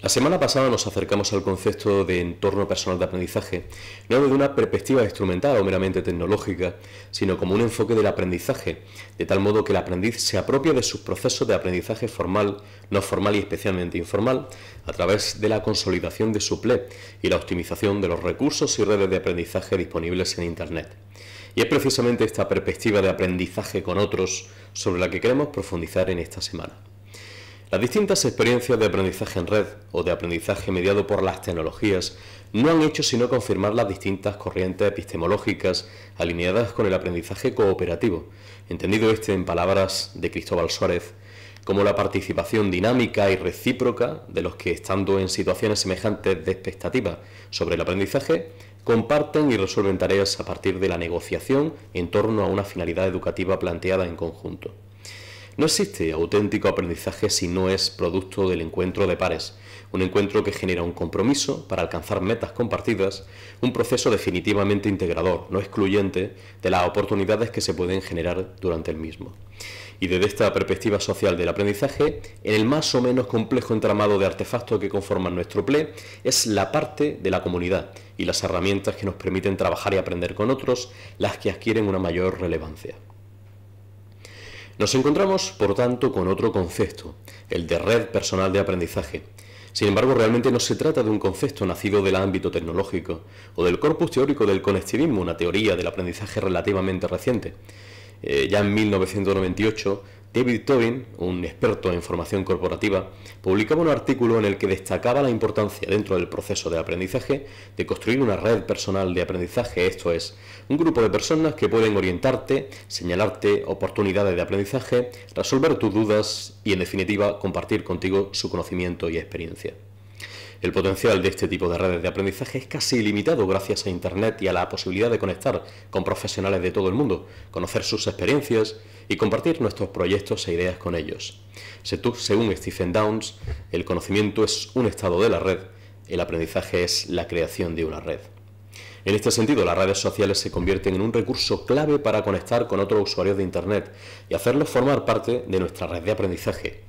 La semana pasada nos acercamos al concepto de entorno personal de aprendizaje, no desde una perspectiva instrumentada o meramente tecnológica, sino como un enfoque del aprendizaje, de tal modo que el aprendiz se apropia de sus procesos de aprendizaje formal, no formal y especialmente informal, a través de la consolidación de su PLE y la optimización de los recursos y redes de aprendizaje disponibles en Internet. Y es precisamente esta perspectiva de aprendizaje con otros sobre la que queremos profundizar en esta semana. Las distintas experiencias de aprendizaje en red o de aprendizaje mediado por las tecnologías no han hecho sino confirmar las distintas corrientes epistemológicas alineadas con el aprendizaje cooperativo, entendido este en palabras de Cristóbal Suárez, como la participación dinámica y recíproca de los que, estando en situaciones semejantes de expectativa sobre el aprendizaje, comparten y resuelven tareas a partir de la negociación en torno a una finalidad educativa planteada en conjunto. No existe auténtico aprendizaje si no es producto del encuentro de pares, un encuentro que genera un compromiso para alcanzar metas compartidas, un proceso definitivamente integrador, no excluyente, de las oportunidades que se pueden generar durante el mismo. Y desde esta perspectiva social del aprendizaje, en el más o menos complejo entramado de artefactos que conforman nuestro PLE, es la parte de la comunidad y las herramientas que nos permiten trabajar y aprender con otros las que adquieren una mayor relevancia. Nos encontramos, por tanto, con otro concepto, el de red personal de aprendizaje. Sin embargo, realmente no se trata de un concepto nacido del ámbito tecnológico o del corpus teórico del conectivismo, una teoría del aprendizaje relativamente reciente. Eh, ya en 1998, David Tobin, un experto en formación corporativa, publicaba un artículo en el que destacaba la importancia dentro del proceso de aprendizaje de construir una red personal de aprendizaje, esto es, un grupo de personas que pueden orientarte, señalarte oportunidades de aprendizaje, resolver tus dudas y, en definitiva, compartir contigo su conocimiento y experiencia. El potencial de este tipo de redes de aprendizaje es casi ilimitado gracias a Internet y a la posibilidad de conectar con profesionales de todo el mundo, conocer sus experiencias y compartir nuestros proyectos e ideas con ellos. Según Stephen Downs, el conocimiento es un estado de la red, el aprendizaje es la creación de una red. En este sentido, las redes sociales se convierten en un recurso clave para conectar con otros usuarios de Internet y hacerlos formar parte de nuestra red de aprendizaje.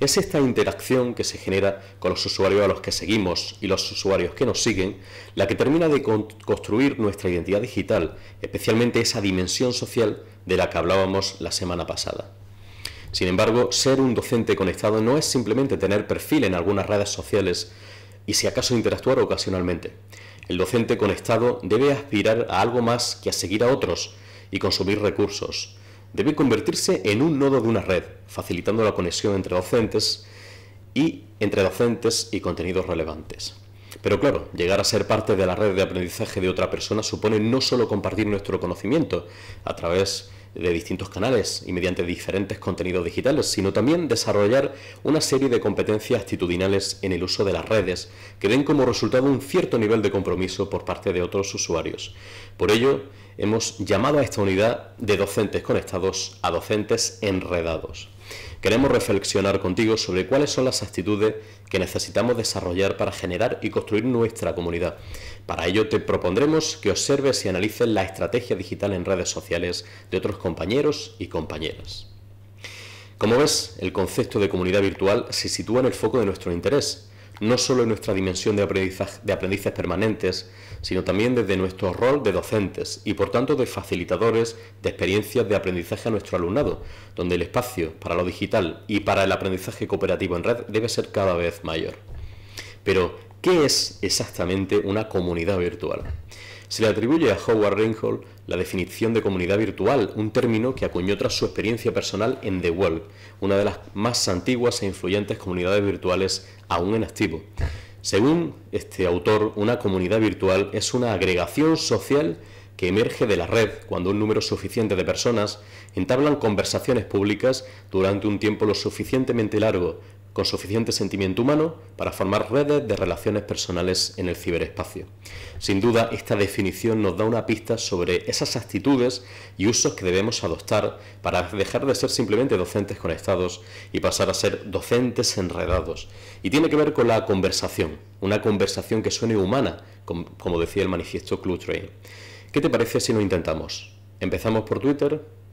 Es esta interacción que se genera con los usuarios a los que seguimos y los usuarios que nos siguen la que termina de construir nuestra identidad digital, especialmente esa dimensión social de la que hablábamos la semana pasada. Sin embargo, ser un docente conectado no es simplemente tener perfil en algunas redes sociales y si acaso interactuar ocasionalmente. El docente conectado debe aspirar a algo más que a seguir a otros y consumir recursos, debe convertirse en un nodo de una red, facilitando la conexión entre docentes y entre docentes y contenidos relevantes. Pero claro, llegar a ser parte de la red de aprendizaje de otra persona supone no solo compartir nuestro conocimiento a través de de distintos canales y mediante diferentes contenidos digitales, sino también desarrollar una serie de competencias actitudinales en el uso de las redes que den como resultado un cierto nivel de compromiso por parte de otros usuarios. Por ello, hemos llamado a esta unidad de docentes conectados a docentes enredados queremos reflexionar contigo sobre cuáles son las actitudes que necesitamos desarrollar para generar y construir nuestra comunidad. Para ello te propondremos que observes y analices la estrategia digital en redes sociales de otros compañeros y compañeras. Como ves, el concepto de comunidad virtual se sitúa en el foco de nuestro interés no solo en nuestra dimensión de, aprendizaje, de aprendices permanentes, sino también desde nuestro rol de docentes y por tanto de facilitadores de experiencias de aprendizaje a nuestro alumnado, donde el espacio para lo digital y para el aprendizaje cooperativo en red debe ser cada vez mayor. Pero, ¿qué es exactamente una comunidad virtual? Se le atribuye a Howard Reinhold la definición de comunidad virtual, un término que acuñó tras su experiencia personal en The World, una de las más antiguas e influyentes comunidades virtuales aún en activo. Según este autor, una comunidad virtual es una agregación social que emerge de la red cuando un número suficiente de personas entablan conversaciones públicas durante un tiempo lo suficientemente largo con suficiente sentimiento humano para formar redes de relaciones personales en el ciberespacio. Sin duda, esta definición nos da una pista sobre esas actitudes y usos que debemos adoptar para dejar de ser simplemente docentes conectados y pasar a ser docentes enredados. Y tiene que ver con la conversación, una conversación que suene humana, como decía el manifiesto Clue ¿Qué te parece si lo intentamos? Empezamos por Twitter,